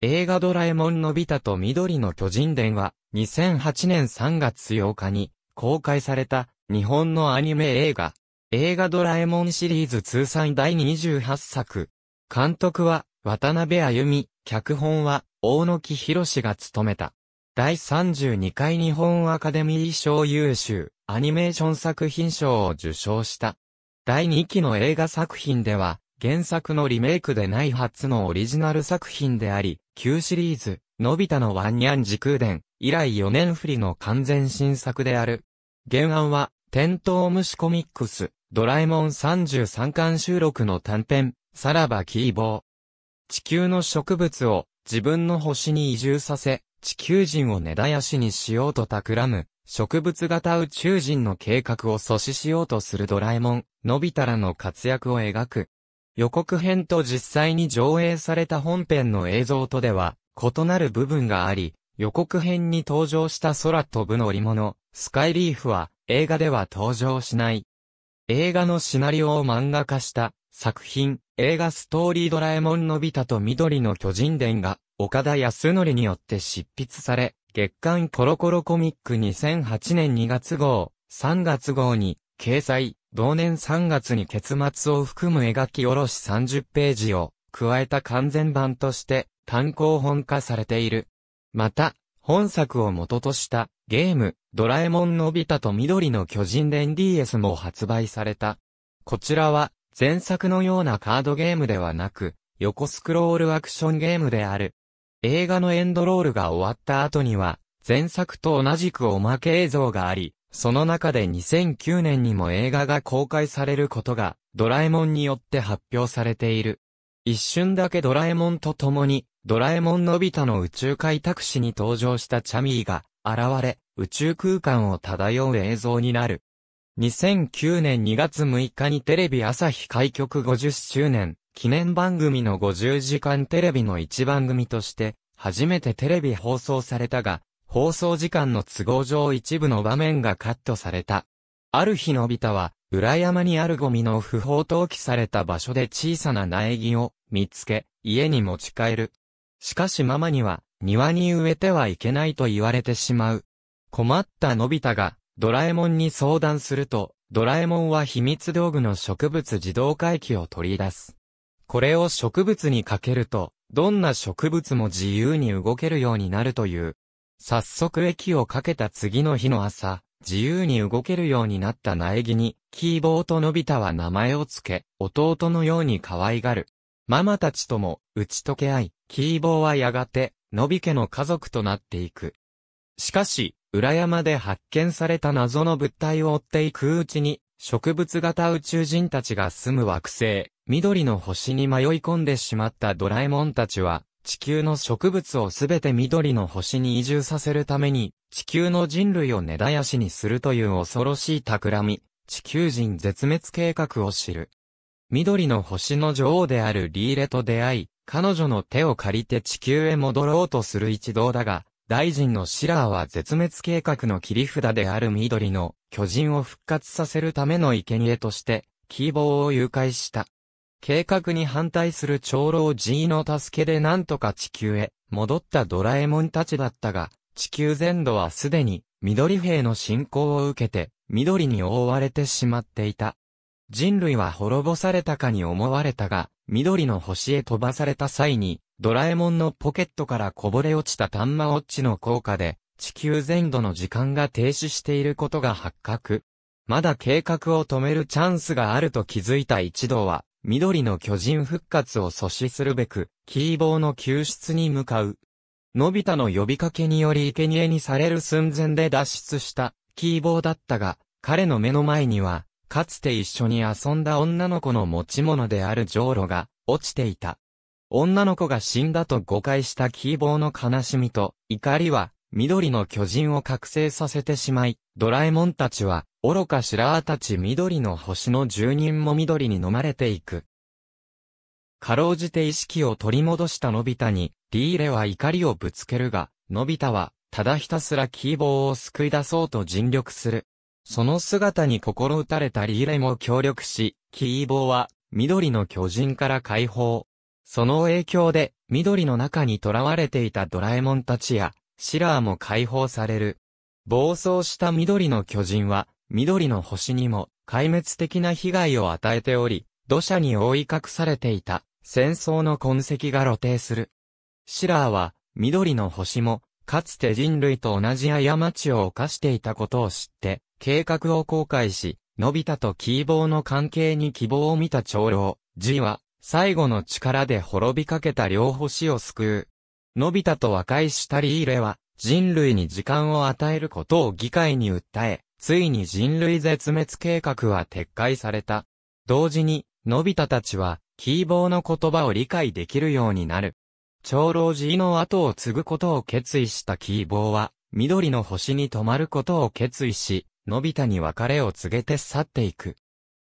映画ドラえもんのび太と緑の巨人伝は、2008年3月8日に公開された日本のアニメ映画、映画ドラえもんシリーズ通算第28作。監督は渡辺歩美、脚本は大野木博が務めた。第32回日本アカデミー賞優秀アニメーション作品賞を受賞した。第2期の映画作品では、原作のリメイクでない初のオリジナル作品であり、旧シリーズ、のび太のワンニャン時空伝、以来4年振りの完全新作である。原案は、テントウムシコミックス、ドラえもん33巻収録の短編、さらばキーボー。地球の植物を自分の星に移住させ、地球人を根絶やしにしようと企む、植物型宇宙人の計画を阻止しようとするドラえもん、のび太らの活躍を描く、予告編と実際に上映された本編の映像とでは、異なる部分があり、予告編に登場した空飛ぶ乗り物、スカイリーフは映画では登場しない。映画のシナリオを漫画化した作品、映画ストーリードラえもんのび太と緑の巨人伝が岡田康則によって執筆され、月刊コロコロコミック2008年2月号、3月号に掲載。同年3月に結末を含む描き下ろし30ページを加えた完全版として単行本化されている。また、本作を元としたゲーム、ドラえもんのび太と緑の巨人 n DS も発売された。こちらは前作のようなカードゲームではなく、横スクロールアクションゲームである。映画のエンドロールが終わった後には、前作と同じくおまけ映像があり、その中で2009年にも映画が公開されることが、ドラえもんによって発表されている。一瞬だけドラえもんと共に、ドラえもんのび太の宇宙開拓士に登場したチャミーが、現れ、宇宙空間を漂う映像になる。2009年2月6日にテレビ朝日開局50周年、記念番組の50時間テレビの一番組として、初めてテレビ放送されたが、放送時間の都合上一部の場面がカットされた。ある日のび太は、裏山にあるゴミの不法投棄された場所で小さな苗木を見つけ、家に持ち帰る。しかしママには、庭に植えてはいけないと言われてしまう。困ったのび太が、ドラえもんに相談すると、ドラえもんは秘密道具の植物自動回帰を取り出す。これを植物にかけると、どんな植物も自由に動けるようになるという早速駅をかけた次の日の朝、自由に動けるようになった苗木に、キーボーとのび太は名前を付け、弟のように可愛がる。ママたちとも、打ち解け合い、キーボーはやがて、のび家の家族となっていく。しかし、裏山で発見された謎の物体を追っていくうちに、植物型宇宙人たちが住む惑星、緑の星に迷い込んでしまったドラえもんたちは、地球の植物をすべて緑の星に移住させるために、地球の人類を根絶やしにするという恐ろしい企み、地球人絶滅計画を知る。緑の星の女王であるリーレと出会い、彼女の手を借りて地球へ戻ろうとする一同だが、大臣のシラーは絶滅計画の切り札である緑の巨人を復活させるための生贄として、希望を誘拐した。計画に反対する長老 G の助けでなんとか地球へ戻ったドラえもんたちだったが、地球全土はすでに緑兵の侵攻を受けて緑に覆われてしまっていた。人類は滅ぼされたかに思われたが、緑の星へ飛ばされた際に、ドラえもんのポケットからこぼれ落ちたタンマオッチの効果で、地球全土の時間が停止していることが発覚。まだ計画を止めるチャンスがあると気づいた一同は、緑の巨人復活を阻止するべく、キーボーの救出に向かう。のび太の呼びかけにより生贄にされる寸前で脱出したキーボーだったが、彼の目の前には、かつて一緒に遊んだ女の子の持ち物であるジョーロが落ちていた。女の子が死んだと誤解したキーボーの悲しみと怒りは緑の巨人を覚醒させてしまい、ドラえもんたちは愚か白あたち緑の星の住人も緑に飲まれていく。かろうじて意識を取り戻したのび太に、リーレは怒りをぶつけるが、のび太は、ただひたすらキーボーを救い出そうと尽力する。その姿に心打たれたリーレも協力し、キーボーは、緑の巨人から解放。その影響で、緑の中に囚われていたドラえもんたちや、シラーも解放される。暴走した緑の巨人は、緑の星にも壊滅的な被害を与えており、土砂に覆い隠されていた戦争の痕跡が露呈する。シラーは、緑の星も、かつて人類と同じ過ちを犯していたことを知って、計画を公開し、のび太とキーボーの関係に希望を見た長老、G は、最後の力で滅びかけた両星を救う。のび太と和解したリーレは、人類に時間を与えることを議会に訴え、ついに人類絶滅計画は撤回された。同時に、のび太たちは、キーボーの言葉を理解できるようになる。長老寺の後を継ぐことを決意したキーボーは、緑の星に泊まることを決意し、のび太に別れを告げて去っていく。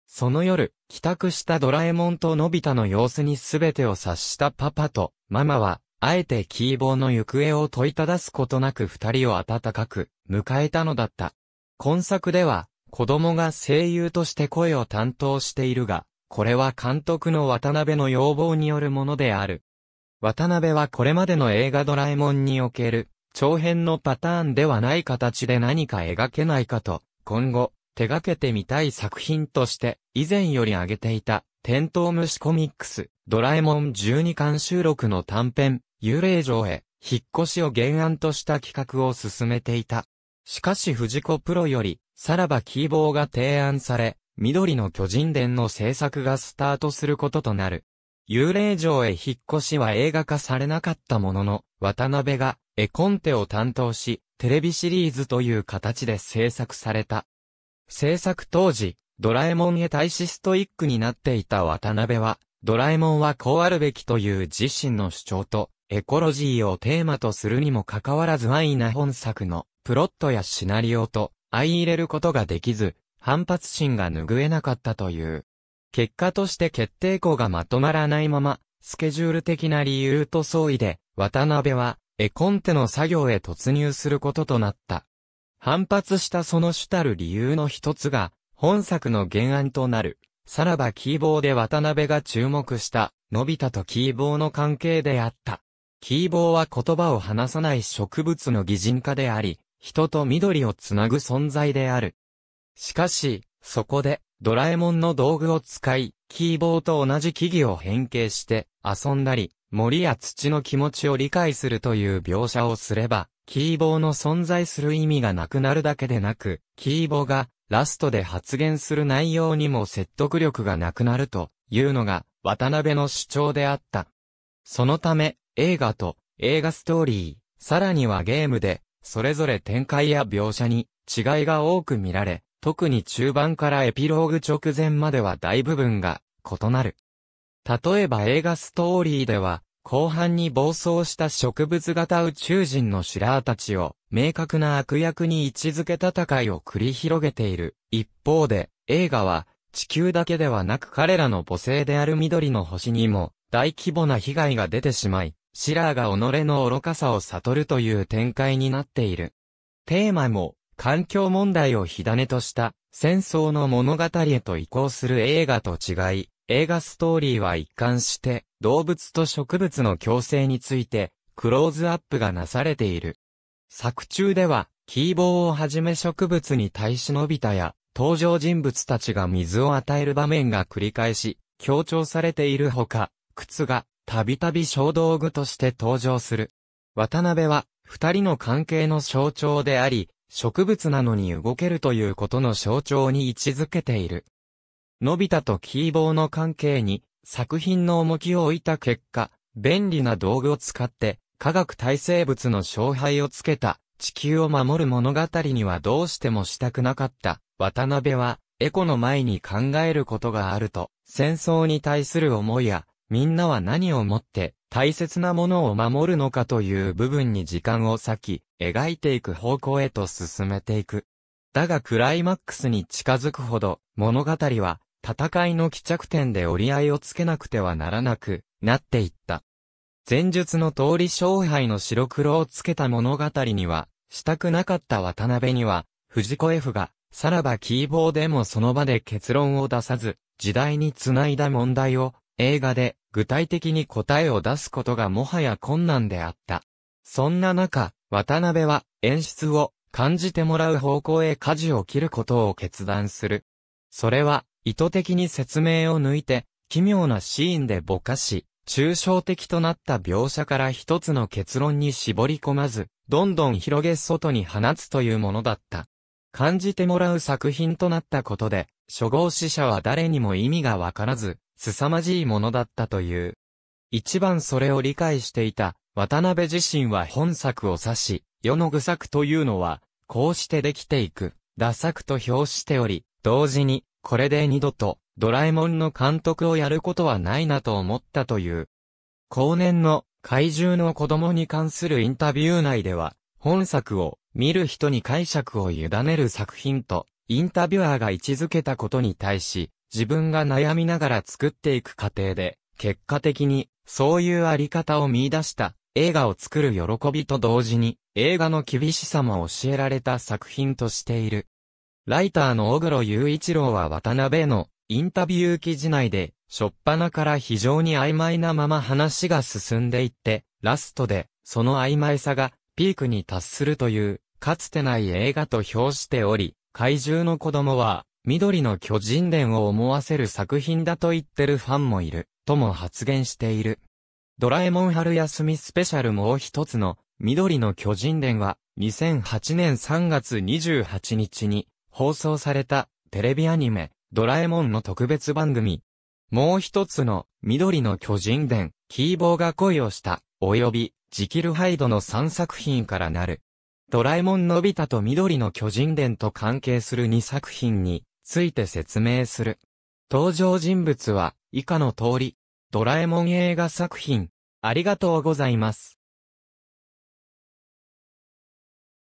その夜、帰宅したドラえもんとのび太の様子に全てを察したパパとママは、あえてキーボーの行方を問いただすことなく二人を温かく迎えたのだった。今作では、子供が声優として声を担当しているが、これは監督の渡辺の要望によるものである。渡辺はこれまでの映画ドラえもんにおける、長編のパターンではない形で何か描けないかと、今後、手掛けてみたい作品として、以前より挙げていた、テントウムシコミックス、ドラえもん12巻収録の短編、幽霊城へ、引っ越しを原案とした企画を進めていた。しかし藤子プロより、さらば希望が提案され、緑の巨人伝の制作がスタートすることとなる。幽霊城へ引っ越しは映画化されなかったものの、渡辺が絵コンテを担当し、テレビシリーズという形で制作された。制作当時、ドラえもんへ対しストイックになっていた渡辺は、ドラえもんはこうあるべきという自身の主張と、エコロジーをテーマとするにもかかわらず安易な本作のプロットやシナリオと相入れることができず、反発心が拭えなかったという。結果として決定校がまとまらないまま、スケジュール的な理由と相違で、渡辺は、絵コンテの作業へ突入することとなった。反発したその主たる理由の一つが、本作の原案となる、さらばキーボーで渡辺が注目した、のび太とキーボーの関係であった。キーボーは言葉を話さない植物の擬人化であり、人と緑をつなぐ存在である。しかし、そこで、ドラえもんの道具を使い、キーボーと同じ木々を変形して遊んだり、森や土の気持ちを理解するという描写をすれば、キーボーの存在する意味がなくなるだけでなく、キーボーがラストで発言する内容にも説得力がなくなるというのが渡辺の主張であった。そのため、映画と映画ストーリー、さらにはゲームでそれぞれ展開や描写に違いが多く見られ、特に中盤からエピローグ直前までは大部分が異なる。例えば映画ストーリーでは、後半に暴走した植物型宇宙人のシラーたちを明確な悪役に位置づけ戦いを繰り広げている。一方で、映画は地球だけではなく彼らの母性である緑の星にも大規模な被害が出てしまい、シラーが己の愚かさを悟るという展開になっている。テーマも、環境問題を火種とした戦争の物語へと移行する映画と違い、映画ストーリーは一貫して動物と植物の共生についてクローズアップがなされている。作中では、キーボーをはじめ植物に対し伸びたや登場人物たちが水を与える場面が繰り返し強調されているほか、靴がたびたび小道具として登場する。渡辺は、二人の関係の象徴であり、植物なのに動けるということの象徴に位置づけている。のび太とキーボーの関係に、作品の重きを置いた結果、便利な道具を使って、科学体生物の勝敗をつけた、地球を守る物語にはどうしてもしたくなかった。渡辺は、エコの前に考えることがあると、戦争に対する思いや、みんなは何をもって大切なものを守るのかという部分に時間を割き、描いていく方向へと進めていく。だがクライマックスに近づくほど、物語は、戦いの帰着点で折り合いをつけなくてはならなくなっていった。前述の通り勝敗の白黒をつけた物語には、したくなかった渡辺には、藤子 F が、さらばキーボーでもその場で結論を出さず、時代に繋いだ問題を、映画で具体的に答えを出すことがもはや困難であった。そんな中、渡辺は演出を感じてもらう方向へ舵を切ることを決断する。それは意図的に説明を抜いて、奇妙なシーンでぼかし、抽象的となった描写から一つの結論に絞り込まず、どんどん広げ外に放つというものだった。感じてもらう作品となったことで、初号死者は誰にも意味がわからず、凄まじいものだったという。一番それを理解していた、渡辺自身は本作を指し、世の愚策というのは、こうしてできていく、打作と評しており、同時に、これで二度と、ドラえもんの監督をやることはないなと思ったという。後年の、怪獣の子供に関するインタビュー内では、本作を、見る人に解釈を委ねる作品と、インタビュアーが位置づけたことに対し、自分が悩みながら作っていく過程で、結果的に、そういうあり方を見出した、映画を作る喜びと同時に、映画の厳しさも教えられた作品としている。ライターの小黒雄一郎は渡辺のインタビュー記事内で、しょっぱなから非常に曖昧なまま話が進んでいって、ラストで、その曖昧さが、ピークに達するという、かつてない映画と評しており、怪獣の子供は、緑の巨人伝を思わせる作品だと言ってるファンもいる、とも発言している。ドラえもん春休みスペシャルもう一つの、緑の巨人伝は、2008年3月28日に、放送された、テレビアニメ、ドラえもんの特別番組。もう一つの、緑の巨人伝、キーボーが恋をした、及び、ジキルハイドの3作品からなる。ドラえもんのび太と緑の巨人伝と関係する2作品に、ついて説明する。登場人物は以下の通り、ドラえもん映画作品、ありがとうございます。